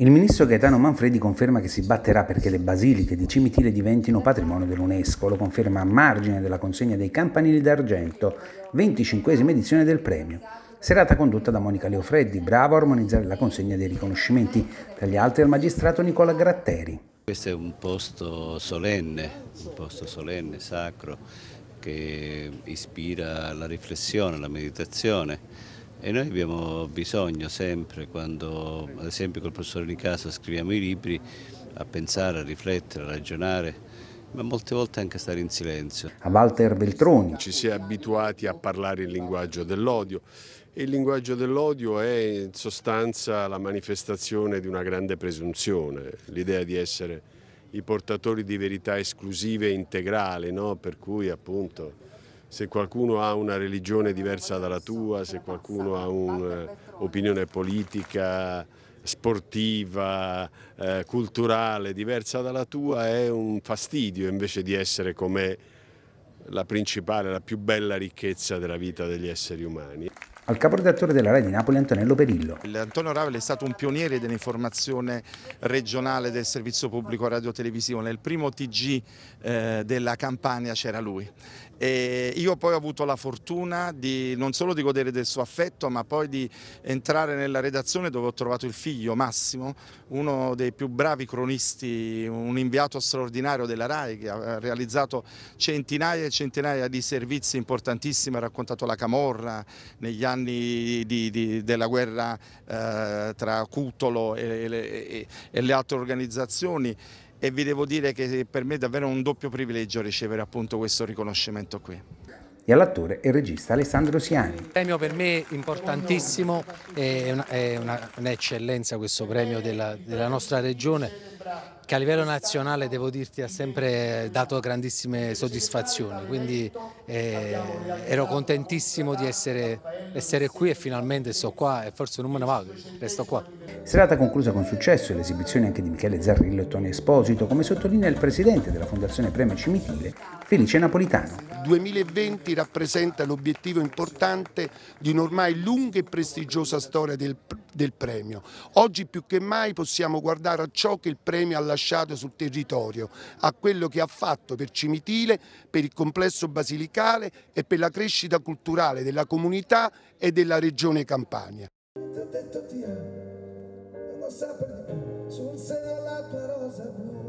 Il ministro Gaetano Manfredi conferma che si batterà perché le basiliche di Cimitile diventino patrimonio dell'UNESCO, lo conferma a margine della consegna dei campanili d'argento, 25 edizione del premio. Serata condotta da Monica Leofreddi, brava a armonizzare la consegna dei riconoscimenti, tra gli altri al magistrato Nicola Gratteri. Questo è un posto solenne, un posto solenne, sacro, che ispira la riflessione, la meditazione e noi abbiamo bisogno sempre, quando ad esempio col professore di casa scriviamo i libri, a pensare, a riflettere, a ragionare, ma molte volte anche stare in silenzio. A Walter Beltroni. Ci si è abituati a parlare il linguaggio dell'odio. Il linguaggio dell'odio è in sostanza la manifestazione di una grande presunzione, l'idea di essere i portatori di verità esclusive e integrali, no? per cui appunto se qualcuno ha una religione diversa dalla tua, se qualcuno ha un'opinione eh, politica, sportiva, eh, culturale diversa dalla tua è un fastidio invece di essere come la principale, la più bella ricchezza della vita degli esseri umani al caporedattore della RAI di Napoli Antonello Perillo. Antonio Ravel è stato un pioniere dell'informazione regionale del servizio pubblico radiotelevisivo. Nel primo TG eh, della Campania c'era lui. E io poi ho avuto la fortuna di, non solo di godere del suo affetto, ma poi di entrare nella redazione dove ho trovato il figlio Massimo, uno dei più bravi cronisti, un inviato straordinario della RAI che ha realizzato centinaia e centinaia di servizi importantissimi, ha raccontato la Camorra negli anni anni di, di, della guerra eh, tra Cutolo e le, e, e le altre organizzazioni e vi devo dire che per me è davvero un doppio privilegio ricevere appunto questo riconoscimento qui e all'attore e regista Alessandro Siani. Il premio per me importantissimo, è un'eccellenza un questo premio della, della nostra regione che a livello nazionale devo dirti ha sempre dato grandissime soddisfazioni, quindi eh, ero contentissimo di essere, essere, qui e finalmente sto qua e forse non me ne vado, resto qua. Serata conclusa con successo e l'esibizione anche di Michele Zarrillo e Tony Esposito, come sottolinea il presidente della Fondazione Premio Cimitile, Felice Napolitano. 2020 rappresenta l'obiettivo importante di un'ormai lunga e prestigiosa storia del, del premio. Oggi più che mai possiamo guardare a ciò che il premio ha lasciato lasciato sul territorio, a quello che ha fatto per Cimitile, per il complesso basilicale e per la crescita culturale della comunità e della regione Campania. sul seno la tua rosa blu.